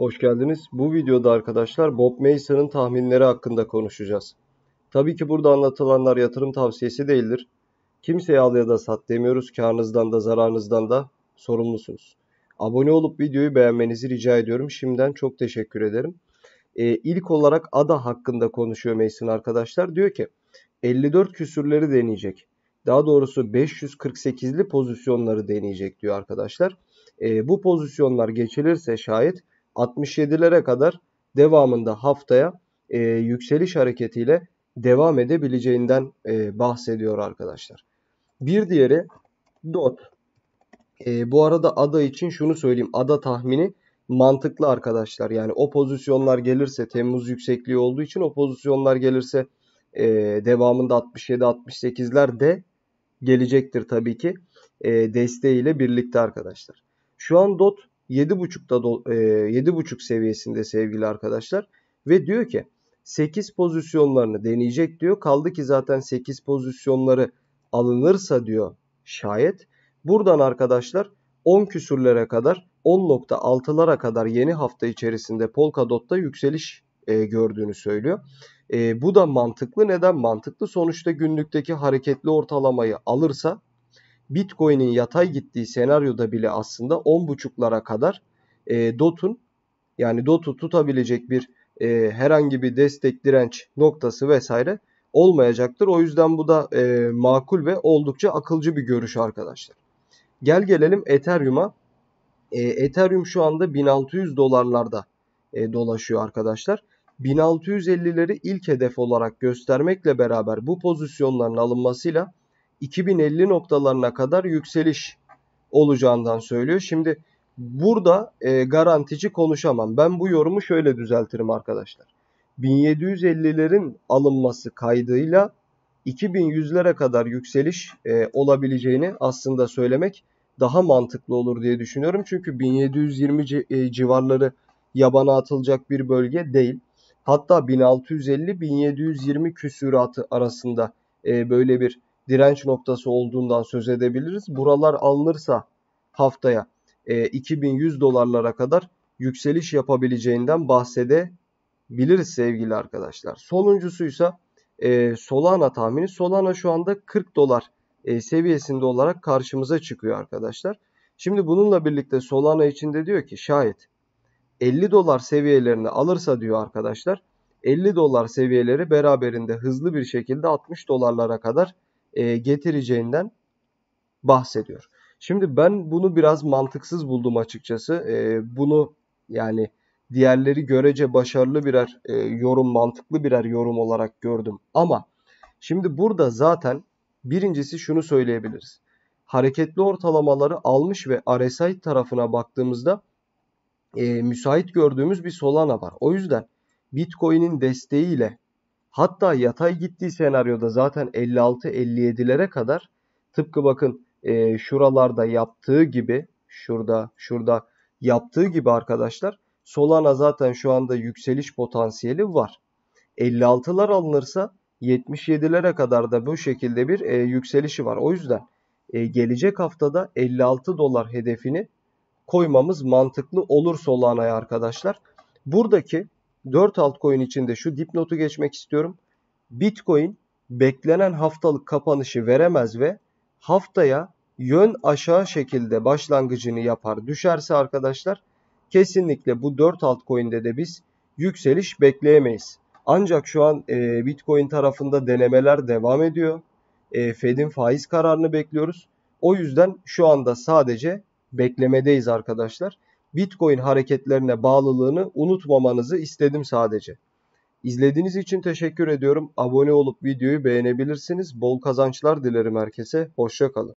Hoş geldiniz. Bu videoda arkadaşlar Bob Mason'ın tahminleri hakkında konuşacağız. Tabii ki burada anlatılanlar yatırım tavsiyesi değildir. Kimseye al ya da sat demiyoruz. Karnınızdan da zararınızdan da sorumlusunuz. Abone olup videoyu beğenmenizi rica ediyorum. Şimdiden çok teşekkür ederim. Ee, ilk olarak ada hakkında konuşuyor Mason arkadaşlar. Diyor ki 54 küsürleri deneyecek. Daha doğrusu 548'li pozisyonları deneyecek diyor arkadaşlar. E, bu pozisyonlar geçilirse şayet 67'lere kadar devamında haftaya e, yükseliş hareketiyle devam edebileceğinden e, bahsediyor arkadaşlar. Bir diğeri DOT. E, bu arada ADA için şunu söyleyeyim. ADA tahmini mantıklı arkadaşlar. Yani o pozisyonlar gelirse Temmuz yüksekliği olduğu için o pozisyonlar gelirse e, devamında 67-68'ler de gelecektir tabii ki. E, desteğiyle birlikte arkadaşlar. Şu an DOT 7.5'da e, 7.5 seviyesinde sevgili arkadaşlar ve diyor ki 8 pozisyonlarını deneyecek diyor. Kaldı ki zaten 8 pozisyonları alınırsa diyor şayet. Buradan arkadaşlar 10 küsürlere kadar 10.6'lara kadar yeni hafta içerisinde Polkadot'ta yükseliş e, gördüğünü söylüyor. E, bu da mantıklı. Neden? Mantıklı sonuçta günlükteki hareketli ortalamayı alırsa Bitcoin'in yatay gittiği senaryoda bile aslında 10.5'lara kadar e, DOT'un yani DOT'u tutabilecek bir e, herhangi bir destek direnç noktası vesaire olmayacaktır. O yüzden bu da e, makul ve oldukça akılcı bir görüş arkadaşlar. Gel gelelim Ethereum'a. E, Ethereum şu anda 1600 dolarlarda e, dolaşıyor arkadaşlar. 1650'leri ilk hedef olarak göstermekle beraber bu pozisyonların alınmasıyla 2050 noktalarına kadar yükseliş olacağından söylüyor. Şimdi burada e, garantici konuşamam. Ben bu yorumu şöyle düzeltirim arkadaşlar. 1750'lerin alınması kaydıyla 2100'lere kadar yükseliş e, olabileceğini aslında söylemek daha mantıklı olur diye düşünüyorum. Çünkü 1720 e, civarları yabana atılacak bir bölge değil. Hatta 1650-1720 küsüratı arasında e, böyle bir direnç noktası olduğundan söz edebiliriz. Buralar alınırsa haftaya e, 2100 dolarlara kadar yükseliş yapabileceğinden bahsedebiliriz sevgili arkadaşlar. Sonuncusuysa e, Solana tahmini. Solana şu anda 40 dolar e, seviyesinde olarak karşımıza çıkıyor arkadaşlar. Şimdi bununla birlikte Solana içinde diyor ki şayet 50 dolar seviyelerini alırsa diyor arkadaşlar 50 dolar seviyeleri beraberinde hızlı bir şekilde 60 dolarlara kadar e, getireceğinden bahsediyor. Şimdi ben bunu biraz mantıksız buldum açıkçası. E, bunu yani diğerleri görece başarılı birer e, yorum, mantıklı birer yorum olarak gördüm. Ama şimdi burada zaten birincisi şunu söyleyebiliriz. Hareketli ortalamaları almış ve RSI tarafına baktığımızda müsait gördüğümüz bir Solana var. O yüzden Bitcoin'in desteğiyle Hatta yatay gittiği senaryoda zaten 56-57'lere kadar tıpkı bakın e, şuralarda yaptığı gibi şurada şurada yaptığı gibi arkadaşlar Solana zaten şu anda yükseliş potansiyeli var. 56'lar alınırsa 77'lere kadar da bu şekilde bir e, yükselişi var. O yüzden e, gelecek haftada 56 dolar hedefini koymamız mantıklı olur Solana'ya arkadaşlar. Buradaki 4 altcoin içinde şu dipnotu geçmek istiyorum. Bitcoin beklenen haftalık kapanışı veremez ve haftaya yön aşağı şekilde başlangıcını yapar. Düşerse arkadaşlar kesinlikle bu 4 altcoin'de de biz yükseliş bekleyemeyiz. Ancak şu an e, Bitcoin tarafında denemeler devam ediyor. E, Fed'in faiz kararını bekliyoruz. O yüzden şu anda sadece beklemedeyiz arkadaşlar. Bitcoin hareketlerine bağlılığını unutmamanızı istedim sadece. İzlediğiniz için teşekkür ediyorum. Abone olup videoyu beğenebilirsiniz. Bol kazançlar dilerim herkese. kalın.